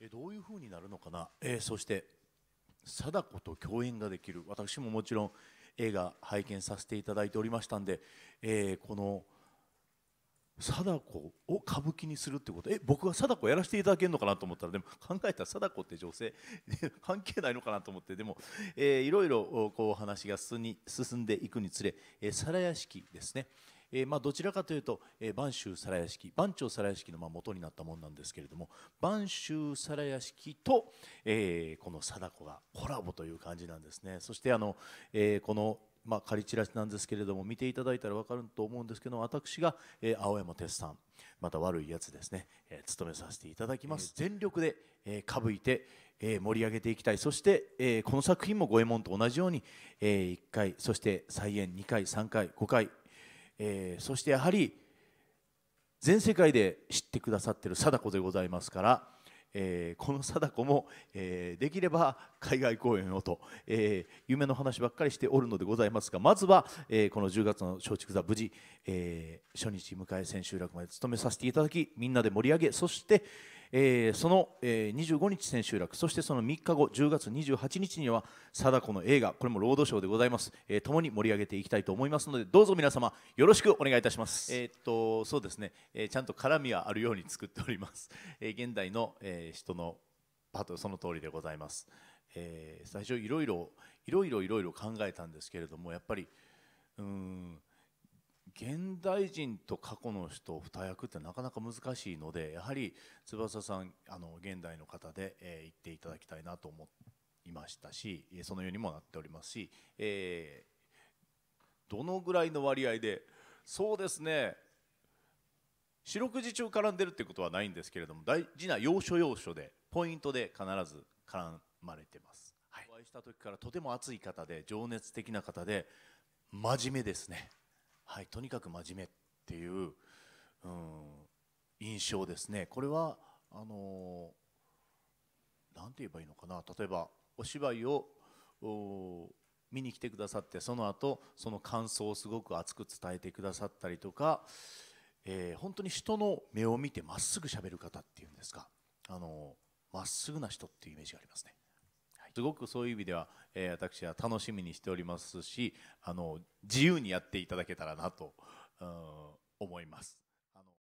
えどういうふうになるのかな、えー、そして貞子と共演ができる私ももちろん映画拝見させていただいておりましたんで、えー、この貞子を歌舞伎にするってことえ僕は貞子やらせていただけるのかなと思ったらでも考えたら貞子って女性 関係ないのかなと思ってでも、えー、いろいろこう話が進に進んでいくにつれ、えー、皿屋敷ですね、えー、まあ、どちらかというと、えー、播州皿屋敷番長皿屋敷のまあ元になったものなんですけれども播州皿屋敷と、えー、この貞子がコラボという感じなんですね。そしてあの、えー、このまあ、仮チラシなんですけれども見ていただいたら分かると思うんですけど私が、えー、青山哲さんまた悪いやつですね、えー、務めさせていただきます、えー、全力で、えー、かぶいて、えー、盛り上げていきたいそして、えー、この作品も五右衛門と同じように、えー、1回そして再演2回3回5回えー、そしてやはり全世界で知ってくださってる貞子でございますから、えー、この貞子も、えー、できれば海外公演をと、えー、夢の話ばっかりしておるのでございますがまずは、えこの10月の松竹座無事、え初日迎え千秋楽まで務めさせていただきみんなで盛り上げそして「えー、その、えー、25日千秋楽そしてその3日後10月28日には貞子の映画これもロードショーでございます、えー、共に盛り上げていきたいと思いますのでどうぞ皆様よろしくお願いいたしますえー、っとそうですね、えー、ちゃんと絡みはあるように作っております、えー、現代の、えー、人のパートその通りでございます、えー、最初いろいろいろいろいろいろ考えたんですけれどもやっぱりうん現代人と過去の人二役ってなかなか難しいのでやはり翼さんあの現代の方で、えー、言っていただきたいなと思いましたしそのようにもなっておりますし、えー、どのぐらいの割合でそうですね四六時中絡んでるってことはないんですけれども大事な要所要所でポイントで必ず絡まれてます。はい、お会いした時からとても熱い方で情熱的な方で真面目ですね。はい、とにかく真面目っていう、うん、印象ですね。これはあの何て言えばいいのかな例えばお芝居を見に来てくださってその後その感想をすごく熱く伝えてくださったりとか、えー、本当に人の目を見てまっすぐ喋る方っていうんですかまっすぐな人っていうイメージがありますね。すごくそういう意味では、えー、私は楽しみにしておりますしあの自由にやっていただけたらなと、うん、思います。